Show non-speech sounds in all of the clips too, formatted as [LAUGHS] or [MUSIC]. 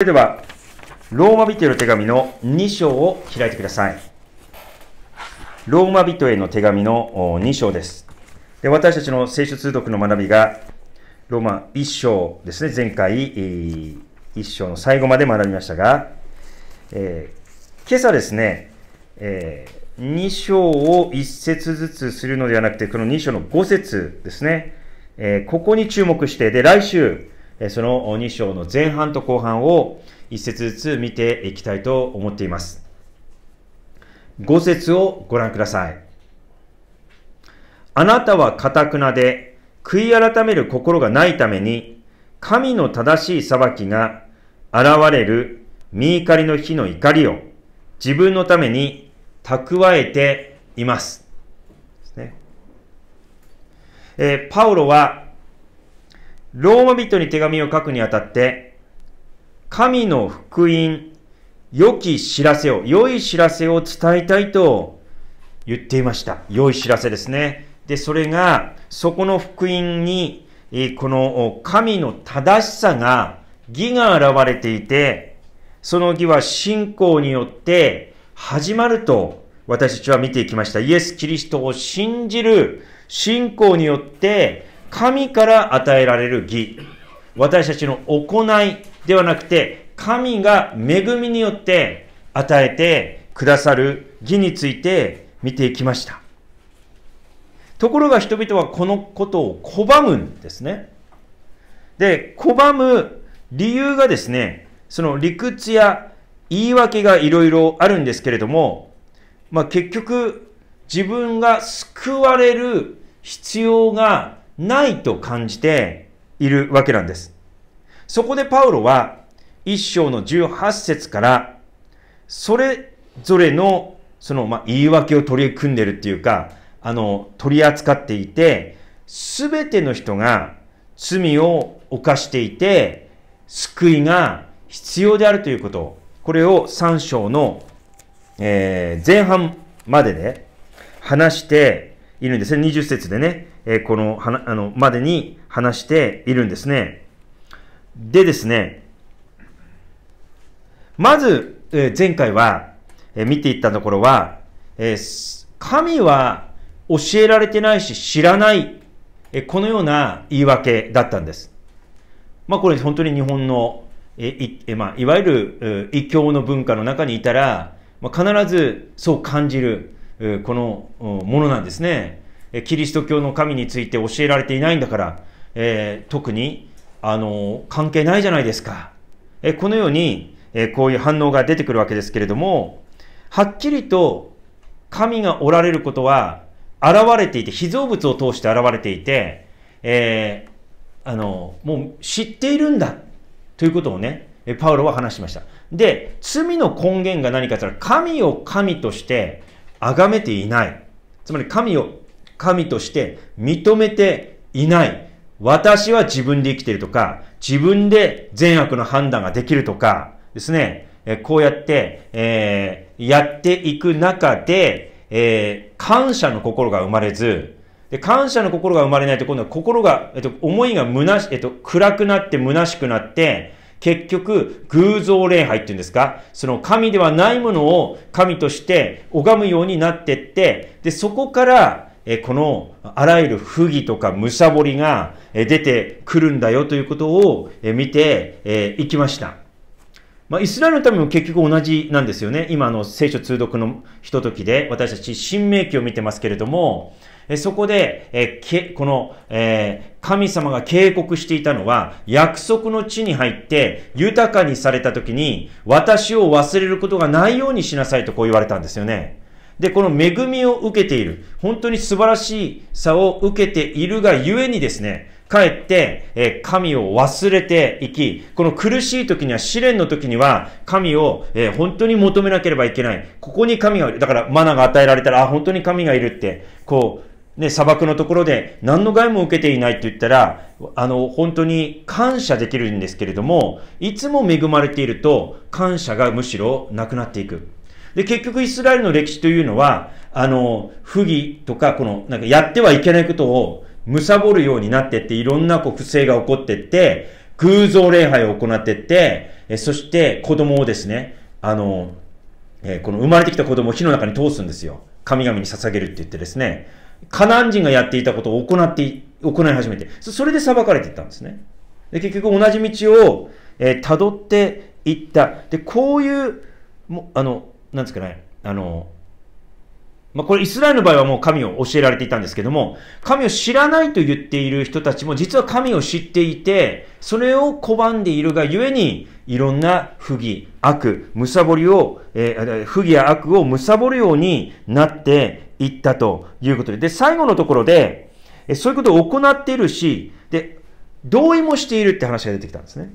それでは、ローマ人への手紙の2章を開いてください。ローマ人への手紙の2章です。で私たちの聖書通読の学びが、ローマ1章ですね、前回、1章の最後まで学びましたが、えー、今朝ですね、えー、2章を1節ずつするのではなくて、この2章の5節ですね、えー、ここに注目して、で、来週、その2章の前半と後半を一節ずつ見ていきたいと思っています。5節をご覧ください。あなたはかたくなで、悔い改める心がないために、神の正しい裁きが現れる身怒りの日の怒りを自分のために蓄えています。ですねえー、パウロはローマ人に手紙を書くにあたって、神の福音、良き知らせを、良い知らせを伝えたいと言っていました。良い知らせですね。で、それが、そこの福音に、この神の正しさが、義が現れていて、その義は信仰によって始まると私たちは見ていきました。イエス・キリストを信じる信仰によって神から与えられる義。私たちの行いではなくて、神が恵みによって与えてくださる義について見ていきました。ところが人々はこのことを拒むんですね。で、拒む理由がですね、その理屈や言い訳がいろいろあるんですけれども、まあ結局自分が救われる必要がないと感じているわけなんです。そこでパウロは一章の18節からそれぞれのそのま言い訳を取り組んでるっていうかあの取り扱っていて全ての人が罪を犯していて救いが必要であるということこれを3章の、えー、前半までね話しているんですね20節でねえこの、あの、までに話しているんですね。でですね、まず、え前回は、え見ていったところは、え神は教えられてないし知らない、えこのような言い訳だったんです。まあこれ本当に日本の、えいまあ、いわゆる異教の文化の中にいたら、まあ、必ずそう感じる、このものなんですね。キリスト教の神について教えられていないんだから、えー、特に、あの関係ないじゃないですか。えこのように、えこういう反応が出てくるわけですけれども、はっきりと神がおられることは現れていて、被造物を通して現れていて、えー、あの、もう知っているんだということをね、パウロは話しました。で、罪の根源が何かとったら、神を神として崇めていない。つまり神を神として認めていない。私は自分で生きているとか、自分で善悪の判断ができるとかですね、こうやって、えー、やっていく中で、えー、感謝の心が生まれず、で、感謝の心が生まれないと今度は心が、えっと、思いが虚し、えっと、暗くなって虚しくなって、結局、偶像礼拝っていうんですかその神ではないものを神として拝むようになってって、で、そこからえこのあらゆる不義とかむさぼりが出てくるんだよということを見てい、きました。まあ、イスラエルのためも結局同じなんですよね。今の聖書通読のひとときで私たち新明記を見てますけれども、そこで、えけこの、え神様が警告していたのは、約束の地に入って豊かにされた時に私を忘れることがないようにしなさいとこう言われたんですよね。で、この恵みを受けている、本当に素晴らしい差を受けているがゆえにですね、かえって、え神を忘れていき、この苦しい時には、試練の時には、神を、え本当に求めなければいけない。ここに神がいる。だから、マナが与えられたら、あ、本当に神がいるって、こう、ね、砂漠のところで何の害も受けていないって言ったら、あの、本当に感謝できるんですけれども、いつも恵まれていると、感謝がむしろなくなっていく。で、結局イスラエルの歴史というのは、あの、不義とか、この、なんかやってはいけないことを、貪るようになってって、いろんなこう不正が起こってって、偶像礼拝を行ってって、えそして子供をですね、あの、えこの生まれてきた子供を火の中に通すんですよ。神々に捧げるって言ってですね、カナン人がやっていたことを行って、行い始めて、それで裁かれていったんですね。で、結局同じ道を、えー、辿っていった。で、こういう、もあの、なんですかね、あの、まあ、これイスラエルの場合はもう神を教えられていたんですけども、神を知らないと言っている人たちも実は神を知っていて、それを拒んでいるがゆえに、いろんな不義、悪、むさぼりを、えー、不義や悪をむさぼるようになっていったということで、で、最後のところで、そういうことを行っているし、で、同意もしているって話が出てきたんですね。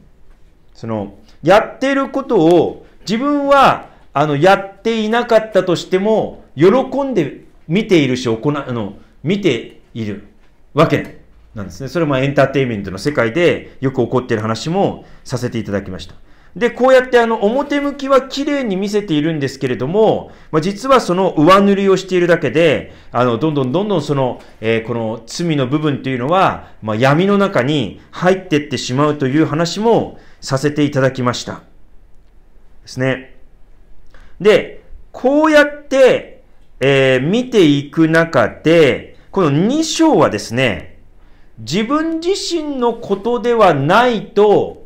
その、やっていることを自分はあの、やっていなかったとしても、喜んで見ているし、行あの、見ているわけなんですね。それもエンターテインメントの世界でよく起こっている話もさせていただきました。で、こうやってあの、表向きは綺麗に見せているんですけれども、まあ、実はその上塗りをしているだけで、あの、どんどんどんどんその、えー、この罪の部分というのは、まあ、闇の中に入ってってしまうという話もさせていただきました。ですね。で、こうやって、えー、見ていく中で、この2章はですね、自分自身のことではないと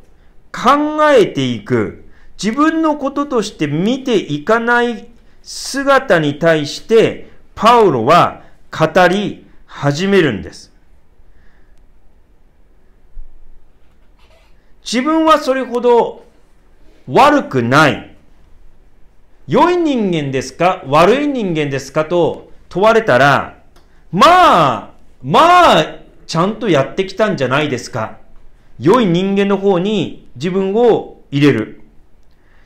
考えていく、自分のこととして見ていかない姿に対して、パウロは語り始めるんです。自分はそれほど悪くない。良い人間ですか悪い人間ですかと問われたら、まあ、まあ、ちゃんとやってきたんじゃないですか。良い人間の方に自分を入れる。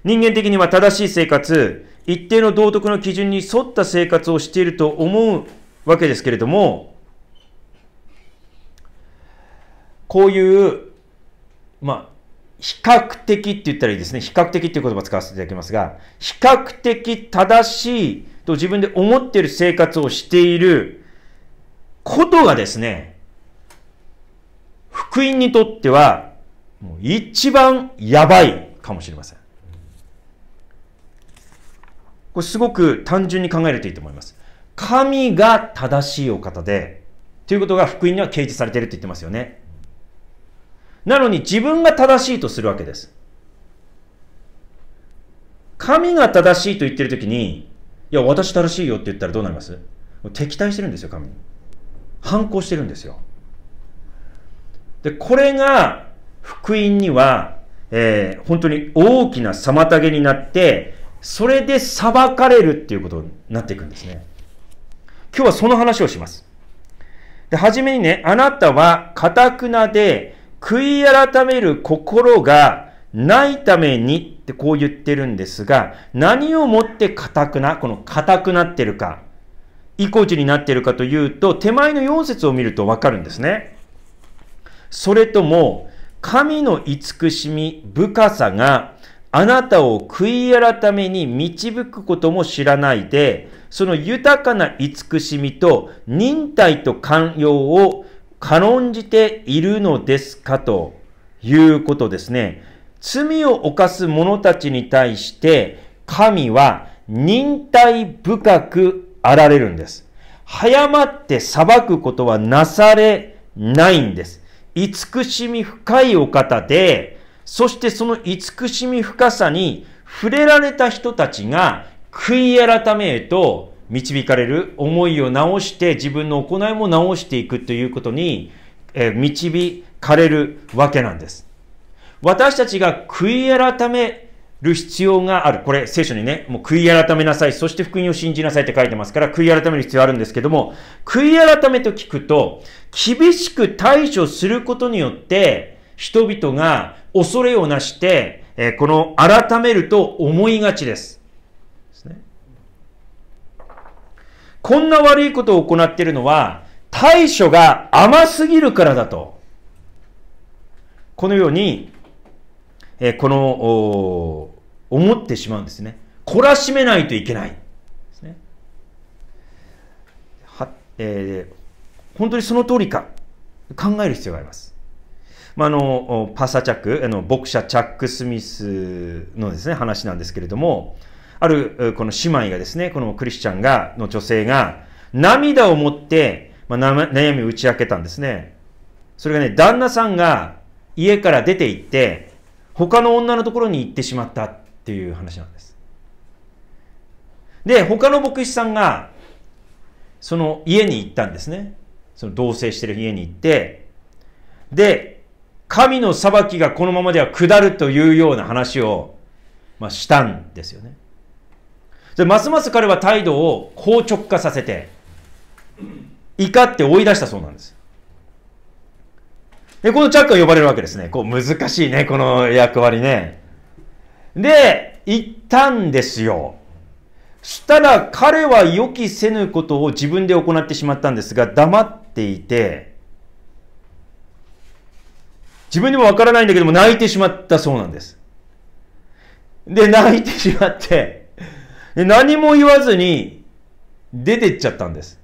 人間的には正しい生活、一定の道徳の基準に沿った生活をしていると思うわけですけれども、こういう、まあ、比較的って言ったらいいですね。比較的っていう言葉を使わせていただきますが、比較的正しいと自分で思っている生活をしていることがですね、福音にとっては、一番やばいかもしれません。これすごく単純に考えるといいと思います。神が正しいお方で、ということが福音には掲示されていると言ってますよね。なのに自分が正しいとするわけです。神が正しいと言ってるときに、いや、私正しいよって言ったらどうなります敵対してるんですよ、神反抗してるんですよ。で、これが、福音には、えー、本当に大きな妨げになって、それで裁かれるっていうことになっていくんですね。今日はその話をします。で、はじめにね、あなたは、カタクなで、悔い改める心がないためにってこう言ってるんですが、何をもって固くな、この硬くなってるか、意固地になってるかというと、手前の4節を見るとわかるんですね。それとも、神の慈しみ深さがあなたを悔い改めに導くことも知らないで、その豊かな慈しみと忍耐と寛容を軽んじているのですかということですね。罪を犯す者たちに対して、神は忍耐深くあられるんです。早まって裁くことはなされないんです。慈しみ深いお方で、そしてその慈しみ深さに触れられた人たちが悔い改めへと導かれる思いを直して自分の行いも直していくということに、え導かれるわけなんです。私たちが悔い改める必要がある。これ聖書にね、もう悔い改めなさい。そして福音を信じなさいって書いてますから、悔い改める必要あるんですけども、悔い改めと聞くと、厳しく対処することによって、人々が恐れをなして、えこの改めると思いがちです。こんな悪いことを行っているのは、対処が甘すぎるからだと。このように、えこの、思ってしまうんですね。懲らしめないといけない。ですね。は、えー、本当にその通りか、考える必要があります。まあ、あの、パサチャック、あの、ボ者チャック・スミスのですね、話なんですけれども、ある、この姉妹がですね、このクリスチャンが、の女性が、涙を持って、まあ、悩みを打ち明けたんですね。それがね、旦那さんが家から出て行って、他の女のところに行ってしまったっていう話なんです。で、他の牧師さんが、その家に行ったんですね。その同棲してる家に行って、で、神の裁きがこのままでは下るというような話を、まあ、したんですよね。でますます彼は態度を硬直化させて、怒って追い出したそうなんです。で、このチャックが呼ばれるわけですね。こう難しいね、この役割ね。で、行ったんですよ。したら彼は予期せぬことを自分で行ってしまったんですが、黙っていて、自分でもわからないんだけども泣いてしまったそうなんです。で、泣いてしまって、何も言わずに出てっちゃったんです。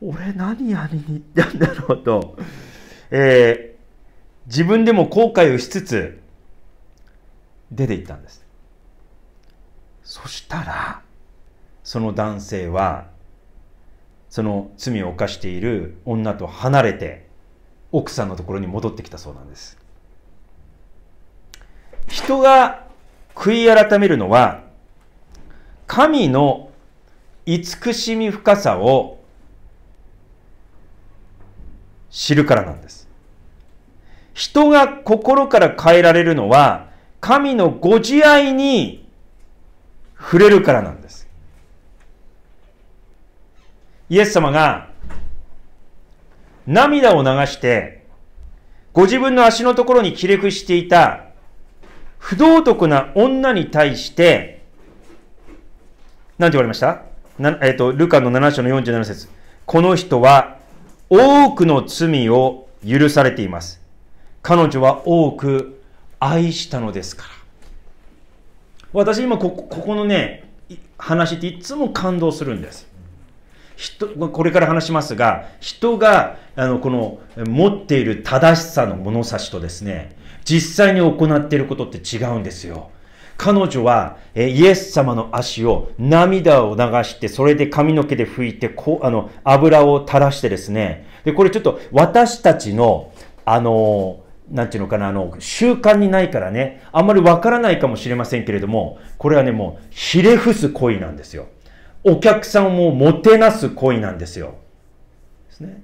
俺何やりに行ったんだろうと、えー、自分でも後悔をしつつ出て行ったんです。そしたら、その男性は、その罪を犯している女と離れて、奥さんのところに戻ってきたそうなんです。人が悔い改めるのは、神の慈しみ深さを知るからなんです。人が心から変えられるのは、神のご自愛に触れるからなんです。イエス様が涙を流して、ご自分の足のところに切れ伏していた不道徳な女に対して、何て言われましたな、えっ、ー、と、ルカの7章の47節この人は多くの罪を許されています。彼女は多く愛したのですから。私今ここ、ここのね、話っていつも感動するんです。人これから話しますが、人があのこの持っている正しさの物差しとですね、実際に行っていることって違うんですよ。彼女は、イエス様の足を涙を流して、それで髪の毛で拭いて、こう、あの、油を垂らしてですね、で、これちょっと私たちの、あのなんていうのかな、あの、習慣にないからね、あんまりわからないかもしれませんけれども、これはね、もう、ひれ伏す恋なんですよ。お客さんをもてなす恋なんですよ。ですね。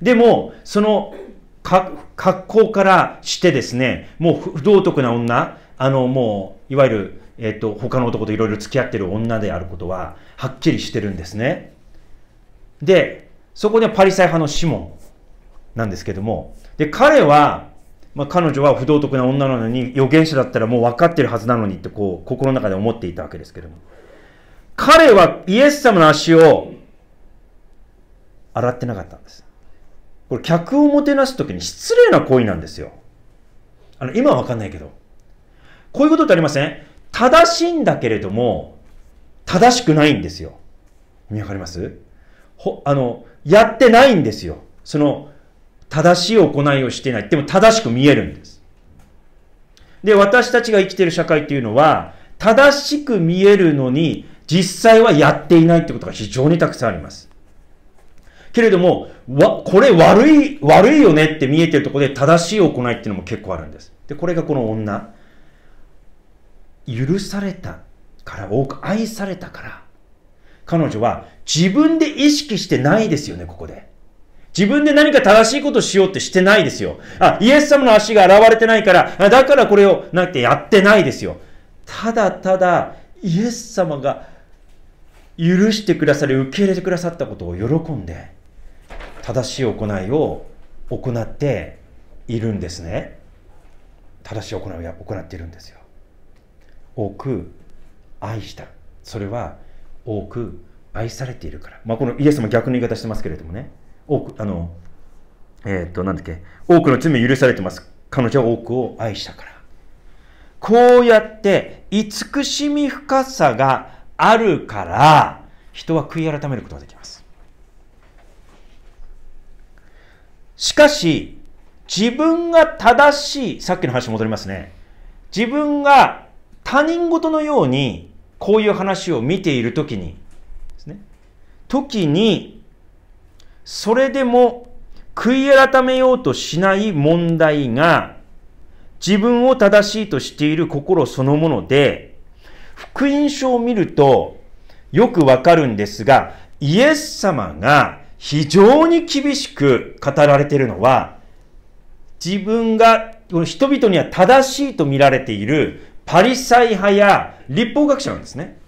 でも、その、格好からしてですね、もう不道徳な女、あの、もう、いわゆる、えっ、と、他の男といろいろ付き合ってる女であることは、はっきりしてるんですね。で、そこでパリサイ派のシモンなんですけども、で、彼は、まあ、彼女は不道徳な女なのに、預言者だったらもう分かってるはずなのにってこう、心の中で思っていたわけですけども。彼はイエス様の足を洗ってなかったんです。これ、客をもてなすときに失礼な行為なんですよ。あの、今は分かんないけど。こういうことってありません正しいんだけれども、正しくないんですよ。見分わかりますほ、あの、やってないんですよ。その、正しい行いをしていない。でも正しく見えるんです。で、私たちが生きている社会っていうのは、正しく見えるのに、実際はやっていないってことが非常にたくさんあります。けれども、わ、これ悪い、悪いよねって見えてるとこで正しい行いっていうのも結構あるんです。で、これがこの女。許されたから多く愛されたから彼女は自分で意識してないですよねここで自分で何か正しいことしようってしてないですよあイエス様の足が現れてないからだからこれをなんてやってないですよただただイエス様が許してくださり受け入れてくださったことを喜んで正しい行いを行っているんですね正しい行いを行っているんですよ多く愛したそれは多く愛されているから、まあ、このイエスも逆の言い方してますけれどもね多くあのえっ、ー、となんだっけ多くの罪許されてます彼女は多くを愛したからこうやって慈しみ深さがあるから人は悔い改めることができますしかし自分が正しいさっきの話戻りますね自分が他人事のようにこういう話を見ているときにですね、時にそれでも悔い改めようとしない問題が自分を正しいとしている心そのもので、福音書を見るとよくわかるんですが、イエス様が非常に厳しく語られているのは、自分が人々には正しいと見られているパリサイ派や立法学者なんですね。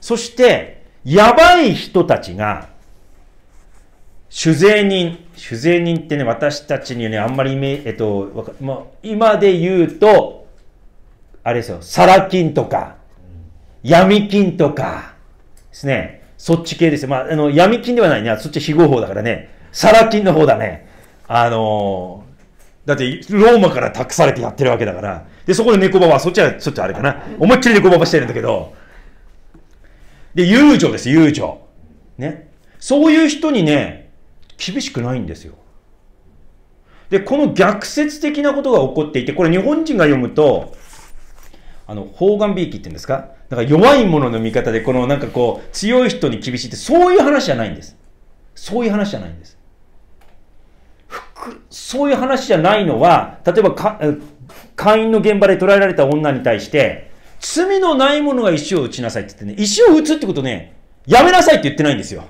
そして、やばい人たちが、主税人。主税人ってね、私たちにね、あんまりイメえっと、今で言うと、あれですよ、サラ金とか、闇金とか、ですね。そっち系ですよ。まあ、あの、闇金ではないね。そっち非合法だからね。サラ金の方だね。あのだって、ローマから託されてやってるわけだから。で、そこで猫ババ、そっちは、そっちはあれかな。思いっきり猫ババしてるんだけど。で、友情です、友情。ね。そういう人にね、厳しくないんですよ。で、この逆説的なことが起こっていて、これ日本人が読むと、あの、方眼びいきって言うんですかだから弱い者のの見方で、このなんかこう、強い人に厳しいって、そういう話じゃないんです。そういう話じゃないんです。そういう話じゃないのは、例えばか、会員の現場で捕らえられた女に対して、罪のない者が石を打ちなさいって言ってね、石を打つってことね、やめなさいって言ってないんですよ。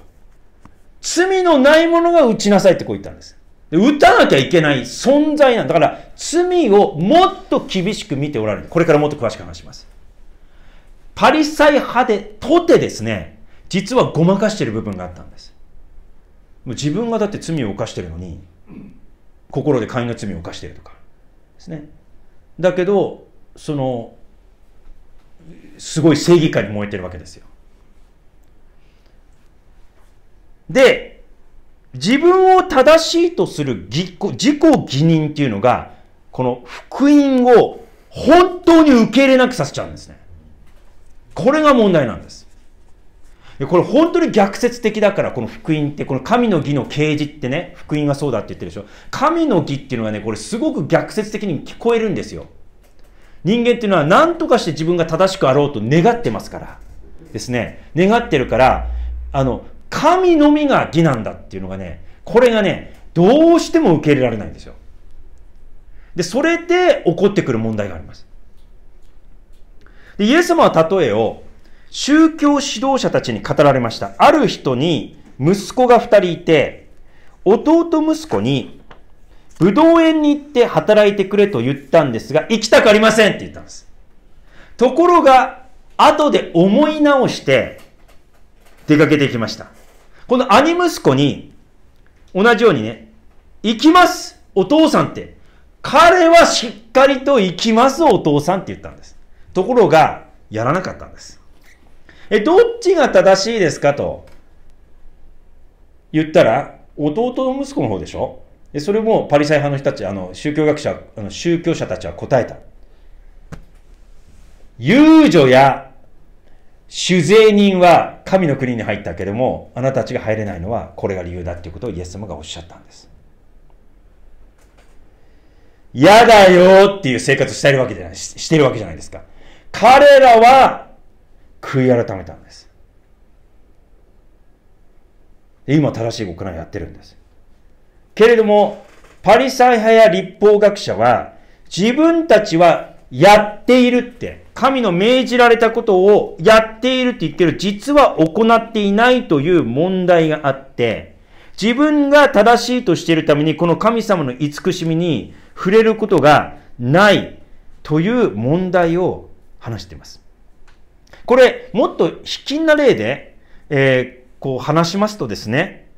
罪のない者が打ちなさいってこう言ったんです。で打たなきゃいけない存在なんだから、罪をもっと厳しく見ておられる。これからもっと詳しく話します。パリサイ派で、とてですね、実はごまかしてる部分があったんです。自分がだって罪を犯してるのに、心で会の罪を犯しているとかですね。だけど、その、すごい正義感に燃えてるわけですよ。で、自分を正しいとする自己自己義認っていうのが、この福音を本当に受け入れなくさせちゃうんですね。これが問題なんです。これ本当に逆説的だから、この福音って、この神の義の啓示ってね、福音はそうだって言ってるでしょ。神の義っていうのはね、これすごく逆説的に聞こえるんですよ。人間っていうのは何とかして自分が正しくあろうと願ってますから。ですね。願ってるから、あの、神のみが義なんだっていうのがね、これがね、どうしても受け入れられないんですよ。で、それで起こってくる問題があります。で、イエス様は例えを、宗教指導者たちに語られました。ある人に息子が二人いて、弟息子に、武道園に行って働いてくれと言ったんですが、行きたくありませんって言ったんです。ところが、後で思い直して、出かけていきました。この兄息子に、同じようにね、行きますお父さんって。彼はしっかりと行きますお父さんって言ったんです。ところが、やらなかったんです。え、どっちが正しいですかと言ったら、弟の息子の方でしょでそれもパリサイ派の人たち、あの、宗教学者、あの宗教者たちは答えた。遊女や酒税人は神の国に入ったけれども、あなたたちが入れないのはこれが理由だということをイエス様がおっしゃったんです。嫌だよっていう生活してるわけじゃない、してるわけじゃないですか。彼らは悔い改めたんです。今正しい行いをやってるんです。けれども、パリサイ派や立法学者は、自分たちはやっているって、神の命じられたことをやっているって言ってる、実は行っていないという問題があって、自分が正しいとしているために、この神様の慈しみに触れることがないという問題を話しています。これ、もっと卑近な例で、えー、こう話しますとですね、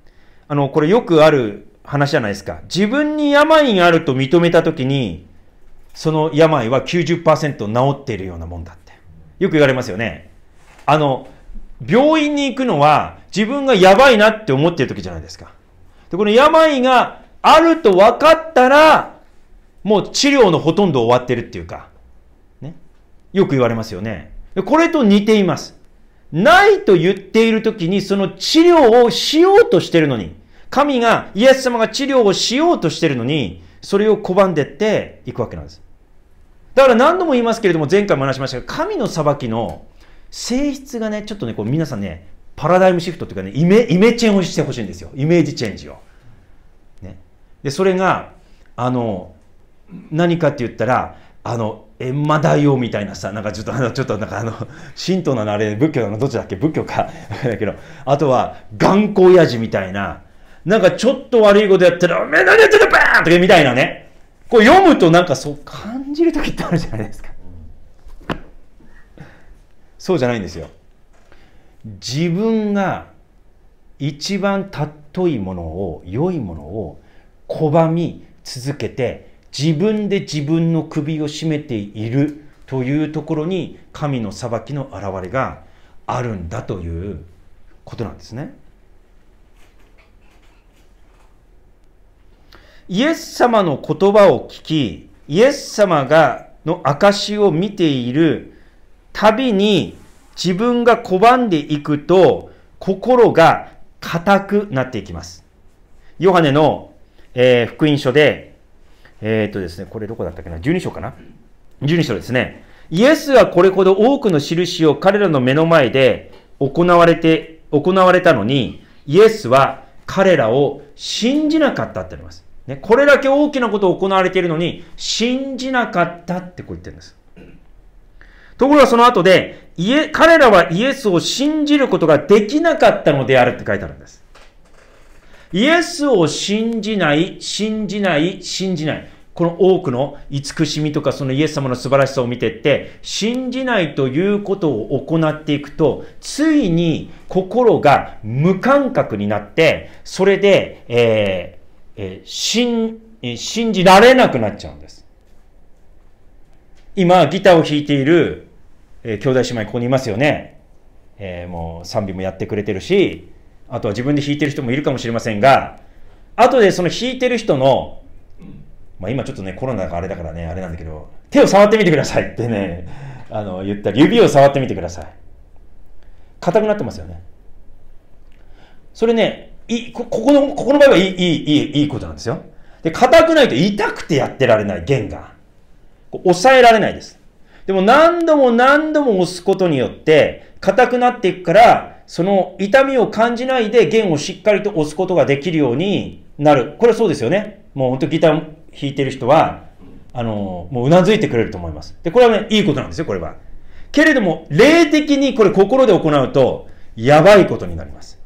あの、これよくある話じゃないですか。自分に病があると認めたときに、その病は90%治っているようなもんだって。よく言われますよね。あの、病院に行くのは自分がやばいなって思ってる時じゃないですか。で、この病があると分かったら、もう治療のほとんど終わってるっていうか、ね。よく言われますよね。これと似ています。ないと言っている時にその治療をしようとしてるのに、神が、イエス様が治療をしようとしてるのに、それを拒んでっていくわけなんです。だから何度も言いますけれども、前回も話しましたが、神の裁きの性質がね、ちょっとね、こう皆さんね、パラダイムシフトというかね、イメ、イメチェンをしてほしいんですよ。イメージチェンジを。ね。で、それが、あの、何かって言ったら、あの、閻魔大王みたいなさ、なんかちょっとあの、ちょっとなんかあの、神道なのあれ、仏教なのどっちだっけ仏教か。[LAUGHS] だけど、あとは、頑固親父みたいな、なんかちょっと悪いことやったら、おめえ何やってるバーンとかみたいなね。こう読むとなんかそう感じる時ってあるじゃないですか。そうじゃないんですよ。自分が一番尊いものを、良いものを拒み続けて、自分で自分の首を絞めているというところに神の裁きの現れがあるんだということなんですね。イエス様の言葉を聞き、イエス様がの証を見ているたびに自分が拒んでいくと心が硬くなっていきます。ヨハネの、えー、福音書でえっ、ー、とですね、これどこだったっけな ?12 章かな ?12 章ですね。イエスはこれほど多くの印を彼らの目の前で行われて、行われたのに、イエスは彼らを信じなかったってあります。ね、これだけ大きなことを行われているのに、信じなかったってこう言ってるんです。ところがその後で、彼らはイエスを信じることができなかったのであるって書いてあるんです。イエスを信じない、信じない、信じない。この多くの慈しみとかそのイエス様の素晴らしさを見てって、信じないということを行っていくと、ついに心が無感覚になって、それで、えー、えー、信、信じられなくなっちゃうんです。今、ギターを弾いている、えー、兄弟姉妹ここにいますよね。えー、もう賛美もやってくれてるし、あとは自分で弾いてる人もいるかもしれませんが、後でその弾いてる人の、まあ今ちょっとね、コロナがあれだからね、あれなんだけど、手を触ってみてくださいってね、あの、言ったり、指を触ってみてください。硬くなってますよね。それね、いここの、ここの場合はいい、いい、いい、いいことなんですよ。で、硬くないと痛くてやってられない、弦が。抑えられないです。でも何度も何度も押すことによって、硬くなっていくから、その痛みを感じないで弦をしっかりと押すことができるようになる。これはそうですよね。もう本当ギター弾いてる人は、あの、もう頷いてくれると思います。で、これはね、いいことなんですよ、これは。けれども、霊的にこれ心で行うと、やばいことになります。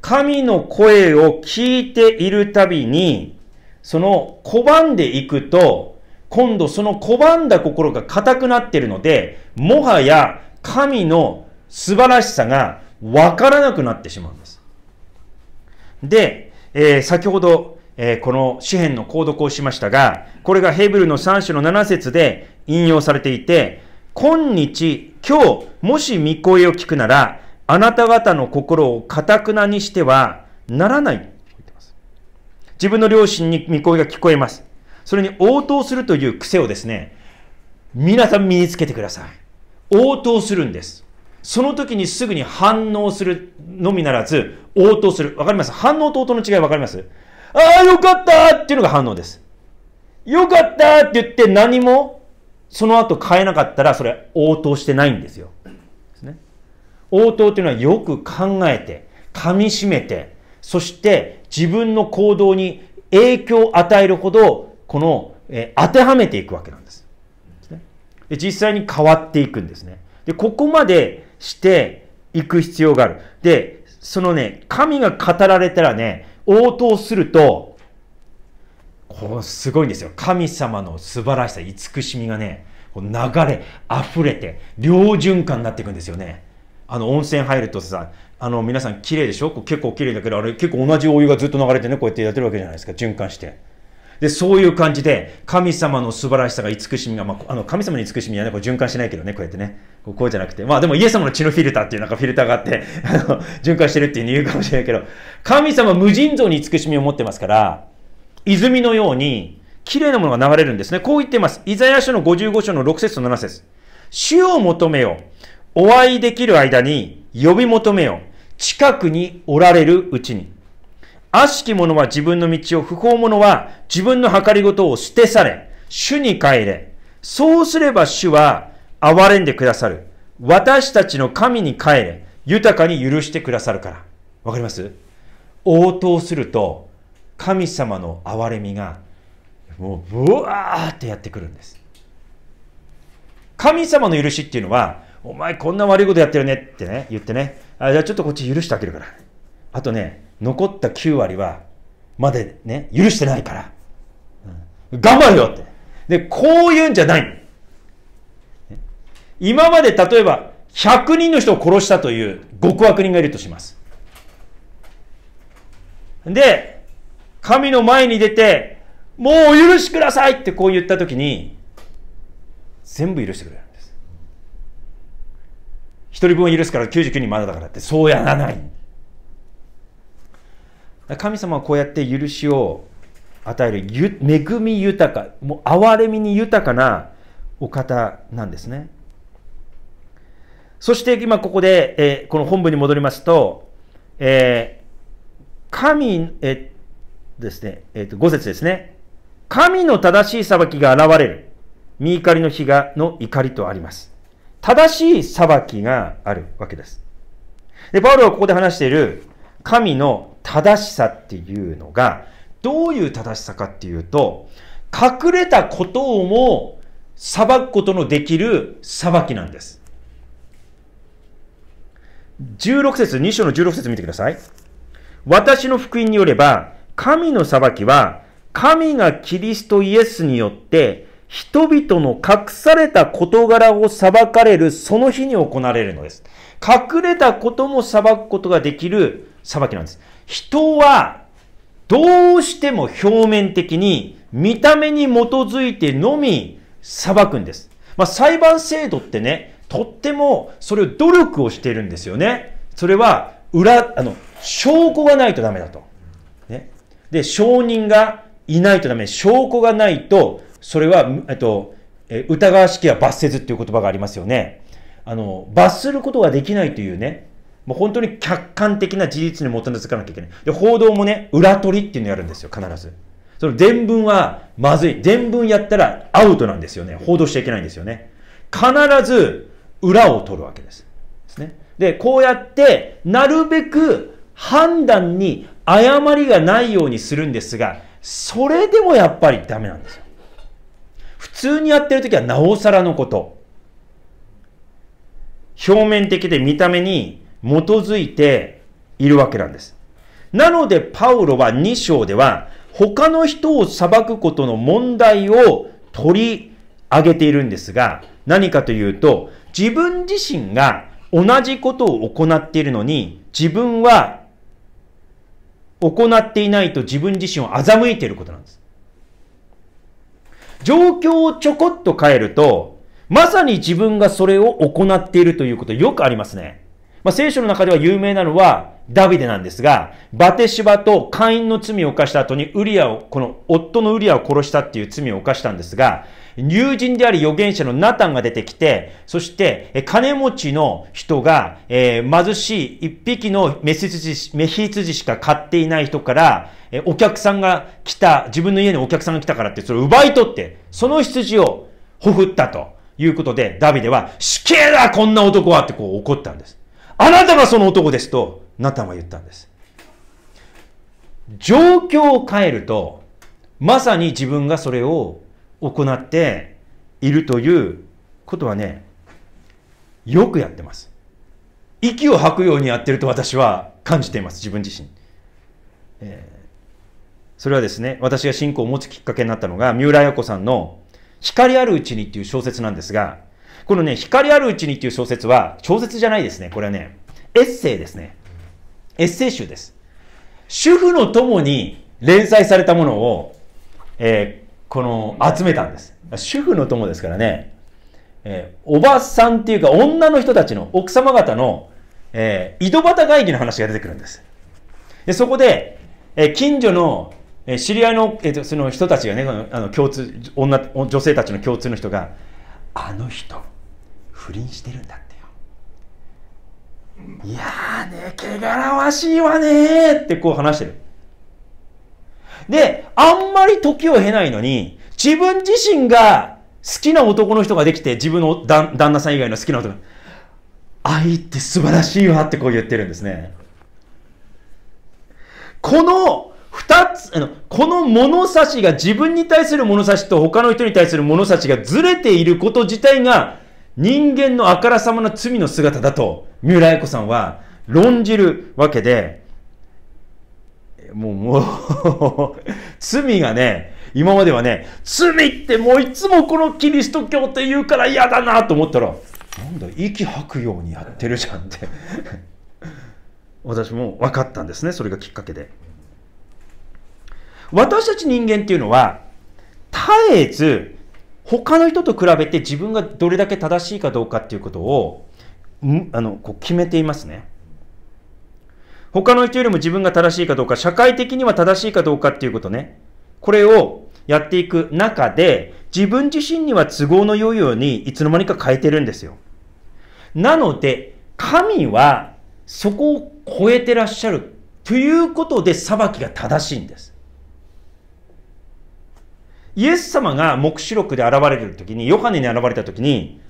神の声を聞いているたびに、その拒んでいくと、今度その拒んだ心が硬くなっているので、もはや神の素晴らしさがわからなくなってしまうんです。で、えー、先ほど、えー、この詩篇の購読をしましたが、これがヘブルの3種の7節で引用されていて、今日、今日、もし御声を聞くなら、あなた方の心をかたくなにしてはならない自分の両親に御声が聞こえます。それに応答するという癖をですね、皆さん身につけてください。応答するんです。その時にすぐに反応するのみならず、応答する。わかります反応と応答の違いわかりますああ、よかったっていうのが反応です。よかったって言って何もその後変えなかったら、それ応答してないんですよ。ですね。応答っていうのはよく考えて、噛み締めて、そして自分の行動に影響を与えるほど、この、えー、当てはめていくわけなんです。で実際に変わっていくんですね。で、ここまでしていく必要がある。で、そのね、神が語られたらね、応答すると、こうすごいんですよ。神様の素晴らしさ、慈しみがね、流れ、溢れて、良循環になっていくんですよね。あの、温泉入るとさ、あの、皆さん綺麗でしょ結構綺麗だけど、あれ結構同じお湯がずっと流れてね、こうやってやってるわけじゃないですか、循環して。で、そういう感じで、神様の素晴らしさが慈しみが、まあ、あの、神様の慈しみはね、こう循環しないけどね、こうやってね、こうこうじゃなくて、まあでもイエス様の血のフィルターっていうなんかフィルターがあって、[LAUGHS] あの、循環してるっていう理由かもしれないけど、神様無尽蔵に慈しみを持ってますから、泉のように、綺麗なものが流れるんですね。こう言っています。イザヤ書の55章の6節と7節主を求めよ。お会いできる間に呼び求めよ。近くにおられるうちに。悪しき者は自分の道を、不法者は自分の計りごとを捨てされ、主に帰れ。そうすれば主は憐れんでくださる。私たちの神に帰れ。豊かに許してくださるから。わかります応答すると、神様の憐れみが、もう、ブワーってやってくるんです。神様の許しっていうのは、お前こんな悪いことやってるねってね、言ってね、あじゃあちょっとこっち許してあげるから。あとね、残った9割は、までね、許してないから、頑張るよって。で、こう言うんじゃない。今まで例えば、100人の人を殺したという極悪人がいるとします。で、神の前に出て、もうお許しくださいってこう言ったときに、全部許してくれるんです。一人分を許すから99人まだだからって、そうやらない。神様はこうやって許しを与える恵み豊かもう憐れみに豊かなお方なんですねそして今ここで、えー、この本文に戻りますと、えー、神、えー、ですね、えー、と5節ですね神の正しい裁きが現れる身怒りの日がの怒りとあります正しい裁きがあるわけですでパウロはここで話している神の正しさっていうのが、どういう正しさかっていうと、隠れたことをも裁くことのできる裁きなんです。16節、2章の16節見てください。私の福音によれば、神の裁きは、神がキリストイエスによって、人々の隠された事柄を裁かれるその日に行われるのです。隠れたことも裁くことができる裁きなんです。人はどうしても表面的に見た目に基づいてのみ裁くんです。まあ、裁判制度ってね、とってもそれを努力をしているんですよね。それは裏、あの、証拠がないとダメだと。ね。で、証人がいないとダメ。証拠がないと、それは、えっと、え疑わしきは罰せずっていう言葉がありますよね。あの、罰することができないというね、もう本当に客観的な事実に基づかなきゃいけない。で、報道もね、裏取りっていうのやるんですよ、必ず。その伝聞はまずい。伝聞やったらアウトなんですよね。報道しちゃいけないんですよね。必ず裏を取るわけです。ですね。で、こうやって、なるべく判断に誤りがないようにするんですが、それでもやっぱりダメなんですよ。普通にやってるときはなおさらのこと。表面的で見た目に基づいているわけなんです。なので、パウロは2章では、他の人を裁くことの問題を取り上げているんですが、何かというと、自分自身が同じことを行っているのに、自分は行っていないと自分自身を欺いていることなんです。状況をちょこっと変えると、まさに自分がそれを行っているということよくありますね。まあ、聖書の中では有名なのは、ダビデなんですが、バテシバと会員の罪を犯した後にウリアを、この夫のウリアを殺したっていう罪を犯したんですが、友人であり預言者のナタンが出てきて、そして金持ちの人が、えー、貧しい一匹のメス羊、メヒ羊しか買っていない人から、えお客さんが来た、自分の家にお客さんが来たからってそれを奪い取って、その羊をほふったということで、ダビデは死刑だこんな男はってこう怒ったんです。あなたがその男ですと、ナタンは言ったんです。状況を変えると、まさに自分がそれを行っているということはね、よくやってます。息を吐くようにやってると私は感じています、自分自身。えー、それはですね、私が信仰を持つきっかけになったのが、三浦綾子さんの光あるうちにっていう小説なんですが、このね、光あるうちにっていう小説は、小説じゃないですね。これはね、エッセイですね。エッセイ集です。主婦の友に連載されたものを、えー、この、集めたんです。主婦の友ですからね、えー、おばさんっていうか女の人たちの奥様方の、えー、井戸端会議の話が出てくるんです。で、そこで、えー、近所の、え知り合いの,、えー、その人たちがね、あの共通女女性たちの共通の人が、あの人、不倫してるんだってよいやーね汚らわしいわねーってこう話してるであんまり時を経ないのに自分自身が好きな男の人ができて自分の旦那さん以外の好きな男愛って素晴らしいわってこう言ってるんですねこの二つ、あの、この物差しが自分に対する物差しと他の人に対する物差しがずれていること自体が人間のあからさまな罪の姿だと、三浦綾子さんは論じるわけで、もう、もう [LAUGHS] 罪がね、今まではね、罪ってもういつもこのキリスト教って言うから嫌だなと思ったら、なんだ、息吐くようにやってるじゃんって [LAUGHS] 私も分かったんですね、それがきっかけで。私たち人間っていうのは、絶えず他の人と比べて自分がどれだけ正しいかどうかっていうことをあのこう決めていますね。他の人よりも自分が正しいかどうか、社会的には正しいかどうかっていうことね。これをやっていく中で、自分自身には都合の良いようにいつの間にか変えてるんですよ。なので、神はそこを超えてらっしゃるということで裁きが正しいんです。イエス様が黙示録で現れる時に、ヨハネに現れた時に、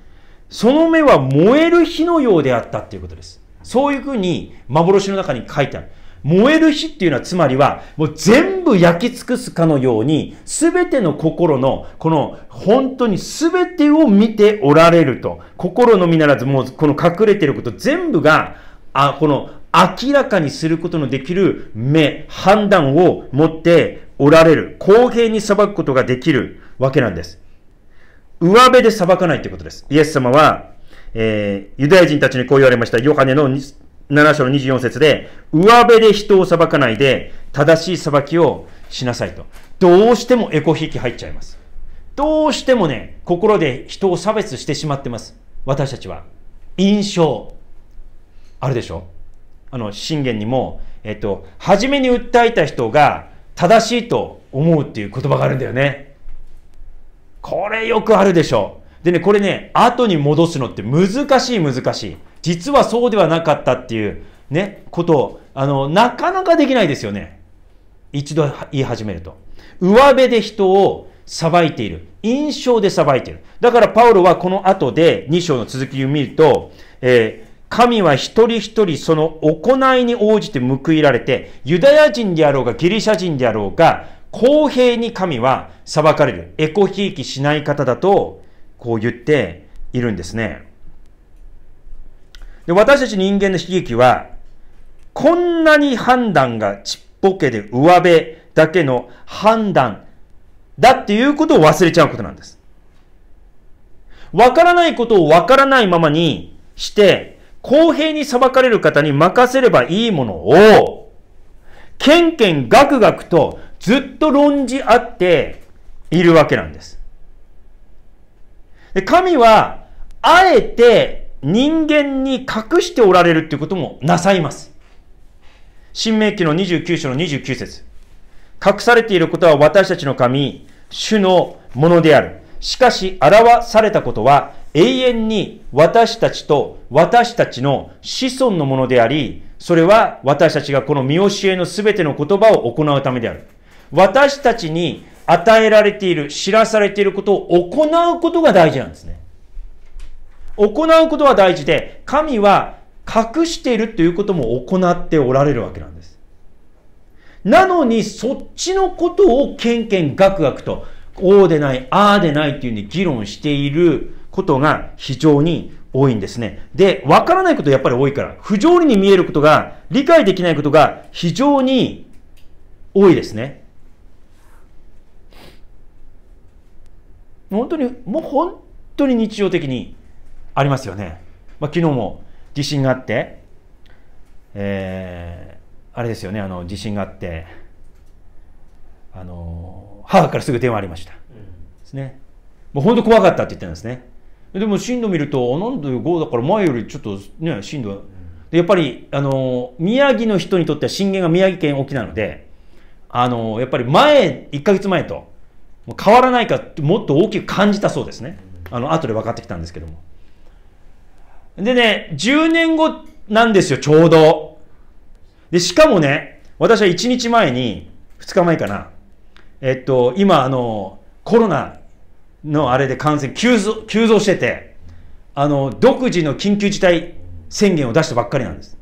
その目は燃える火のようであったっていうことです。そういうふうに幻の中に書いてある。燃える火っていうのはつまりはもう全部焼き尽くすかのように全ての心のこの本当に全てを見ておられると心のみならずもうこの隠れてること全部があこの明らかにすることのできる目判断を持っておられる、公平に裁くことができるわけなんです。上辺で裁かないということです。イエス様は、えー、ユダヤ人たちにこう言われました。ヨハネの7章の24節で、上辺で人を裁かないで、正しい裁きをしなさいと。どうしてもエコひいき入っちゃいます。どうしてもね、心で人を差別してしまってます。私たちは。印象。あるでしょあの、信玄にも、えっと、初めに訴えた人が、正しいと思うっていう言葉があるんだよね。これよくあるでしょ。でね、これね、後に戻すのって難しい難しい。実はそうではなかったっていうね、ことを、あの、なかなかできないですよね。一度言い始めると。上辺で人を裁いている。印象で裁いている。だからパウロはこの後で2章の続きを見ると、えー神は一人一人その行いに応じて報いられて、ユダヤ人であろうがギリシャ人であろうが、公平に神は裁かれる。エコひいきしない方だと、こう言っているんですね。で私たち人間の悲劇は、こんなに判断がちっぽけで上辺だけの判断だっていうことを忘れちゃうことなんです。わからないことをわからないままにして、公平に裁かれる方に任せればいいものを、けんけんがくがくとずっと論じ合っているわけなんです。で神は、あえて人間に隠しておられるということもなさいます。新明記の29章の29節隠されていることは私たちの神、主のものである。しかし、表されたことは永遠に私たちと私たちの子孫のものであり、それは私たちがこの見教えの全ての言葉を行うためである。私たちに与えられている、知らされていることを行うことが大事なんですね。行うことは大事で、神は隠しているということも行っておられるわけなんです。なのに、そっちのことをケンケンガクガクと、おうでない、ああでないっていうふうに議論していることが非常に多いんですね。で、わからないことやっぱり多いから、不条理に見えることが、理解できないことが非常に多いですね。本当に、もう本当に日常的にありますよね。まあ、昨日も地震があって、えー、あれですよね、あの地震があって、あの母からすぐ電話ありました。うん、ですね。もう本当怖かったって言ってるんですね。でも震度見るとなんで5だから前よりちょっとね震度やっぱりあの宮城の人にとっては震源が宮城県沖なのであのやっぱり前1か月前と変わらないかもっと大きく感じたそうですねあの後で分かってきたんですけどもでね10年後なんですよちょうどでしかもね私は1日前に2日前かなえっと今あのコロナのあれで感染急増急増してて、あの、独自の緊急事態宣言を出したばっかりなんです。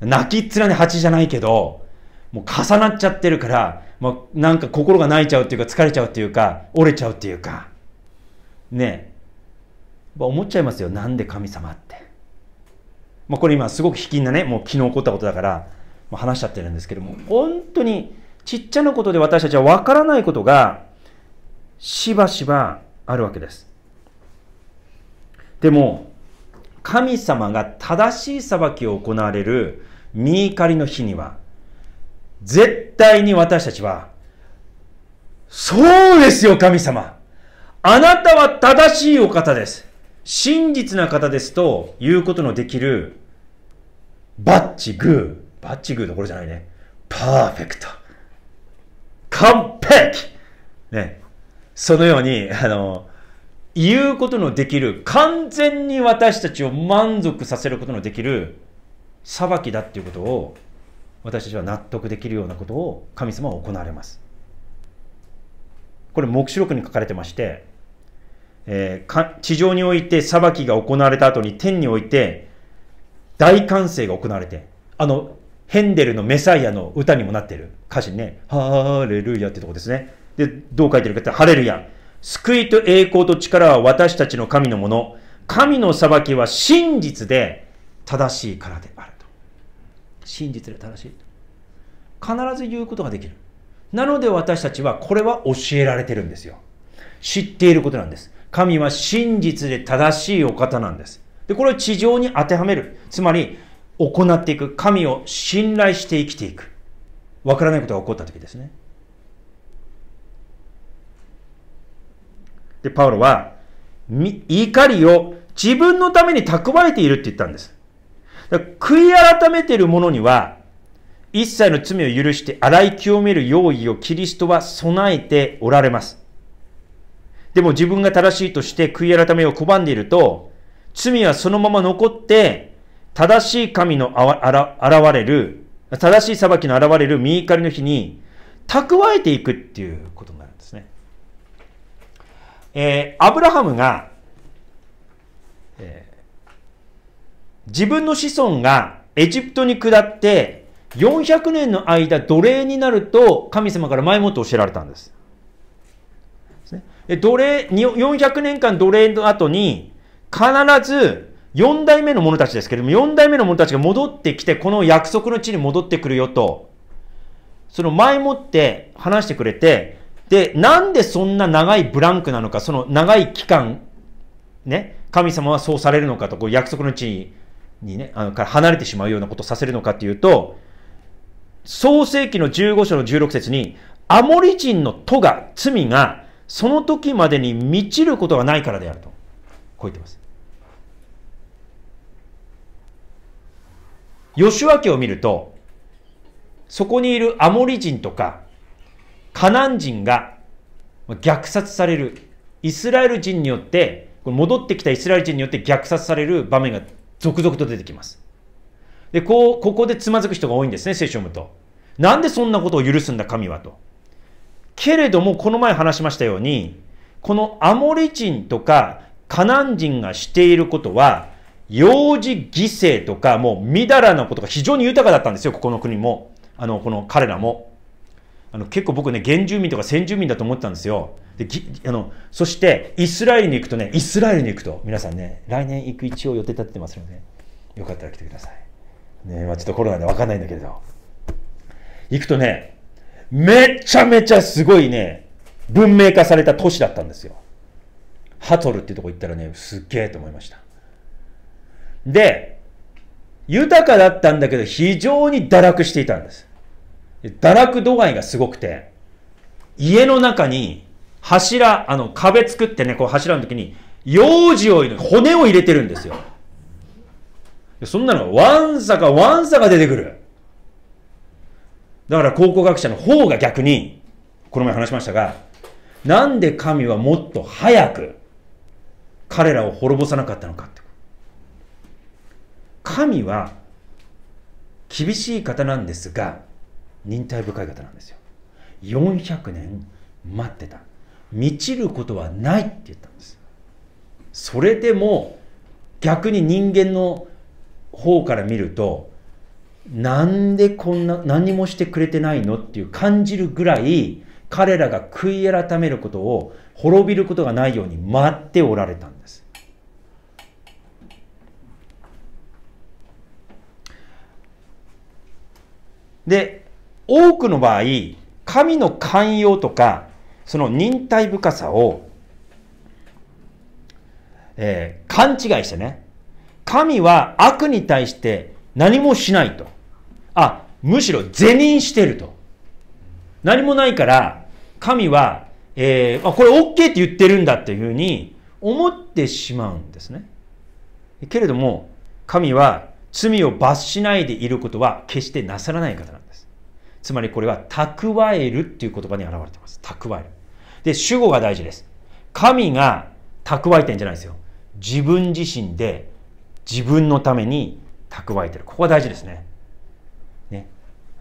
泣きっ面に蜂じゃないけど、もう重なっちゃってるから、まあ、なんか心が泣いちゃうっていうか、疲れちゃうっていうか、折れちゃうっていうか、ねえ、まあ、思っちゃいますよ。なんで神様って。まあ、これ今すごく卑近なね、もう昨日起こったことだから、話しちゃってるんですけども、本当にちっちゃなことで私たちは分からないことがしばしばあるわけです。でも、神様が正しい裁きを行われる見怒りの日には、絶対に私たちは、そうですよ、神様。あなたは正しいお方です。真実な方ですということのできる、バッチグー。バッチグーどころじゃないね。パーフェクト。完璧ね。そのように、あの、言うことのできる、完全に私たちを満足させることのできる裁きだっていうことを、私たちは納得できるようなことを神様は行われます。これ、黙示録に書かれてまして、えー、地上において裁きが行われた後に天において大歓声が行われて、あの、ヘンデルのメサイアの歌にもなってる歌詞ね、ハーレルヤってとこですね。で、どう書いてるかって、ハレルヤ。救いと栄光と力は私たちの神のもの。神の裁きは真実で正しいからであると。真実で正しい必ず言うことができる。なので私たちはこれは教えられてるんですよ。知っていることなんです。神は真実で正しいお方なんです。で、これを地上に当てはめる。つまり、行っていく。神を信頼して生きていく。わからないことが起こった時ですね。で、パウロは、怒りを自分のために蓄えているって言ったんです。悔い改めている者には、一切の罪を許して洗い清める用意をキリストは備えておられます。でも自分が正しいとして悔い改めを拒んでいると、罪はそのまま残って、正しい神のあら現れる、正しい裁きの現れる身怒りの日に蓄えていくっていうことになる。えー、アブラハムが、えー、自分の子孫がエジプトに下って400年の間奴隷になると神様から前もって教えられたんです。で奴隷、400年間奴隷の後に必ず4代目の者たちですけれども、4代目の者たちが戻ってきて、この約束の地に戻ってくるよと、その前もって話してくれて、で、なんでそんな長いブランクなのか、その長い期間、ね、神様はそうされるのかと、こう約束の地にね、あのから離れてしまうようなことをさせるのかっていうと、創世紀の15章の16節に、アモリ人の都が、罪が、その時までに満ちることがないからであると、こう言ってます。ヨシュア家を見ると、そこにいるアモリ人とか、カナン人が虐殺される、イスラエル人によって、戻ってきたイスラエル人によって虐殺される場面が続々と出てきます。で、こう、ここでつまずく人が多いんですね、聖書を読むと。なんでそんなことを許すんだ、神はと。けれども、この前話しましたように、このアモリ人とかカナン人がしていることは、幼児犠牲とか、もうみだらなことが非常に豊かだったんですよ、ここの国も。あの、この彼らも。あの結構僕ね、原住民とか先住民だと思ったんですよ。であのそして、イスラエルに行くとね、イスラエルに行くと、皆さんね、来年行く一応予定立ててますので、よかったら来てください。ね、まあ、ちょっとコロナで分かんないんだけれど。行くとね、めちゃめちゃすごいね、文明化された都市だったんですよ。ハトルっていうとこ行ったらね、すっげえと思いました。で、豊かだったんだけど、非常に堕落していたんです。堕落度合いがすごくて、家の中に柱、あの壁作ってね、こう柱の時に、幼児を入れ、骨を入れてるんですよ。そんなのわんさかわんさか出てくる。だから考古学者の方が逆に、この前話しましたが、なんで神はもっと早く彼らを滅ぼさなかったのかって。神は厳しい方なんですが、忍耐深い方なんですよ400年待ってた満ちることはないって言ったんですそれでも逆に人間の方から見るとなんでこんな何もしてくれてないのっていう感じるぐらい彼らが悔い改めることを滅びることがないように待っておられたんですで多くの場合、神の寛容とか、その忍耐深さを、えー、勘違いしてね、神は悪に対して何もしないと。あ、むしろ是認してると。何もないから、神は、えー、あ、これ OK って言ってるんだっていうふうに思ってしまうんですね。けれども、神は罪を罰しないでいることは決してなさらない方なんです。つまりこれは蓄えるっていう言葉に表れてます。蓄える。で、主語が大事です。神が蓄えてんじゃないですよ。自分自身で自分のために蓄えてる。ここが大事ですね。ね。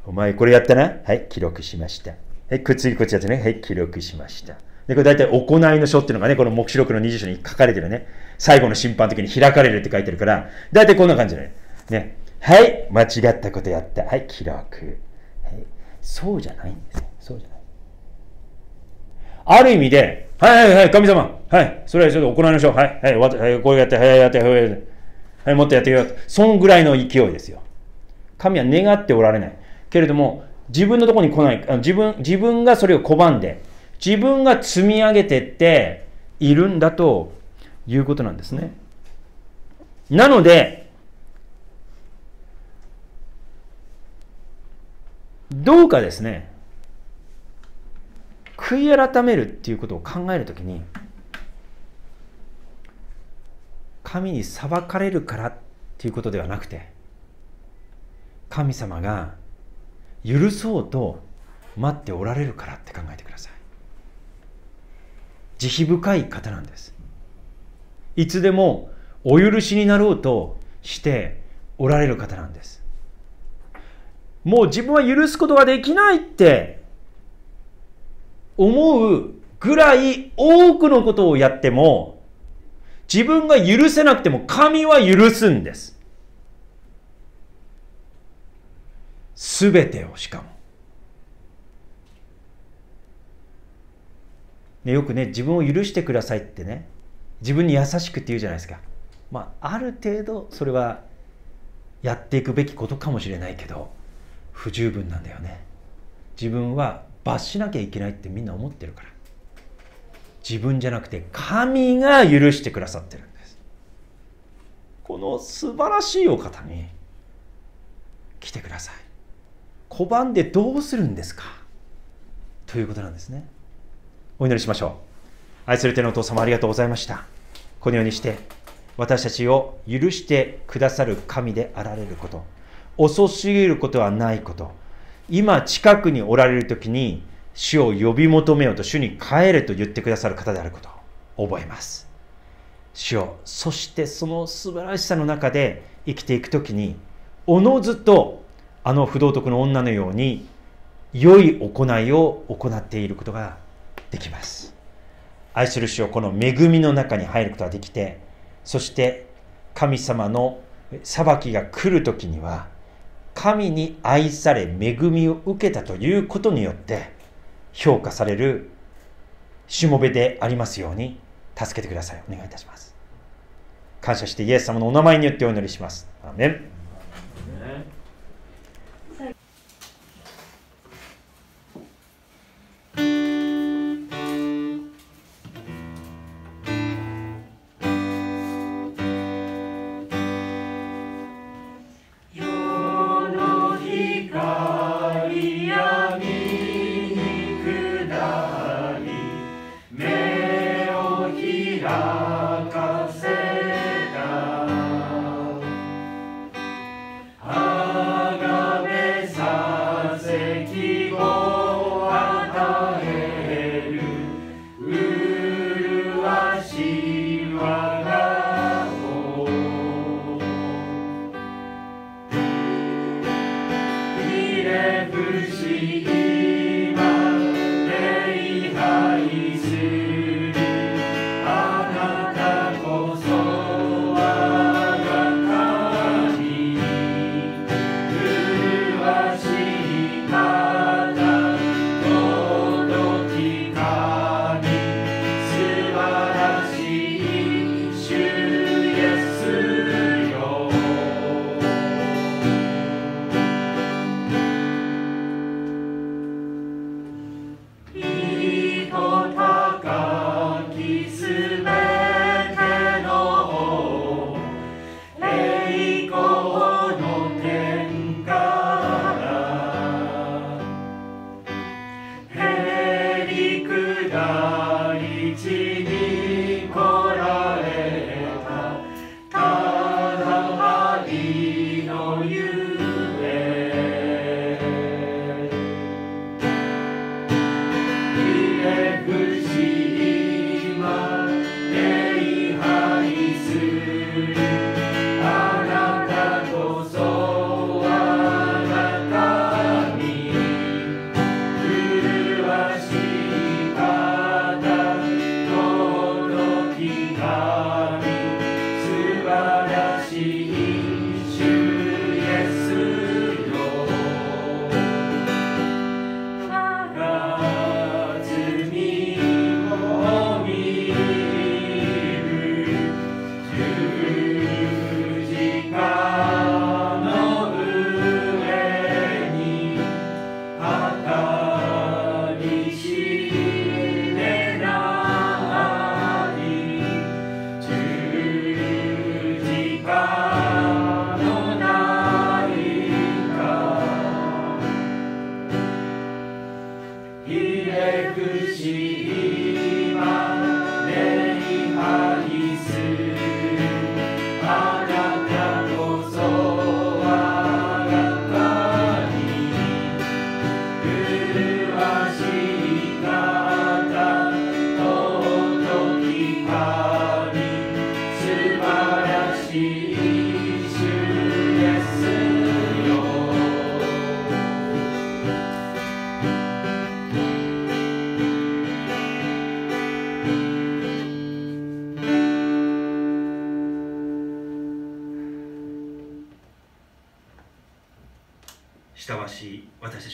お前これやったなはい、記録しました。はい、くっついこっちやってね。はい、記録しました。で、これ大体行いの書っていうのがね、この目視録の20章に書かれてるね。最後の審判の時に開かれるって書いてるから、大体こんな感じだね。ね。はい、間違ったことやった。はい、記録。そうじゃないんですよ。そうじゃない。ある意味で、はいはいはい、神様、はい、それはちょっと行いましょう。はい、はい、はい、こうやって、はい、やって、はい、やって、はい、もっとやってください。そんぐらいの勢いですよ。神は願っておられない。けれども、自分のところに来ない、自分、自分がそれを拒んで、自分が積み上げてっているんだということなんですね。なので、どうかですね、悔い改めるっていうことを考えるときに、神に裁かれるからっていうことではなくて、神様が許そうと待っておられるからって考えてください。慈悲深い方なんです。いつでもお許しになろうとしておられる方なんです。もう自分は許すことができないって思うぐらい多くのことをやっても自分が許せなくても神は許すんです。すべてをしかも。ね、よくね、自分を許してくださいってね、自分に優しくって言うじゃないですか。まあ、ある程度それはやっていくべきことかもしれないけど、不十分なんだよね自分は罰しなきゃいけないってみんな思ってるから自分じゃなくて神が許してくださってるんですこの素晴らしいお方に来てください拒んでどうするんですかということなんですねお祈りしましょう愛する天のお父様ありがとうございましたこのようにして私たちを許してくださる神であられること遅すぎることはないこと。今近くにおられる時に主を呼び求めようと主に帰れと言ってくださる方であることを覚えます。主を、そしてその素晴らしさの中で生きていく時に、おのずとあの不道徳の女のように良い行いを行っていることができます。愛する主をこの恵みの中に入ることができて、そして神様の裁きが来る時には、神に愛され恵みを受けたということによって評価されるしもべでありますように助けてくださいお願いいたします感謝してイエス様のお名前によってお祈りしますアメン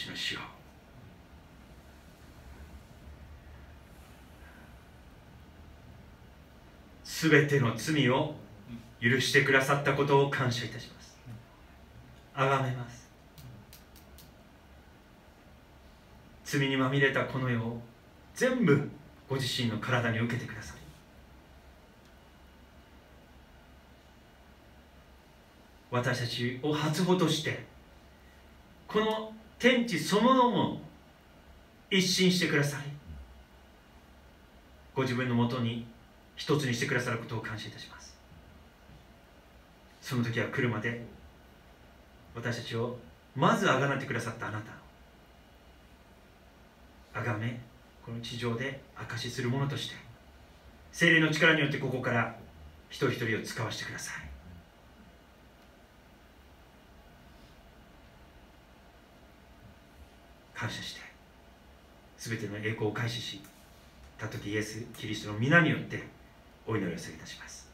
の主よすべての罪を許してくださったことを感謝いたします崇めます罪にまみれたこの世を全部ご自身の体に受けてください私たちを初歩としてこの天地そのもの一新してくださいご自分のもとに一つにしてくださることを感謝いたしますその時は来るまで私たちをまずあがなってくださったあなたあがめこの地上で証しするものとして精霊の力によってここから一人一人を使わせてください感謝して全ての栄光を開始したときイエス・キリストの皆によってお祈りを捧げいたします。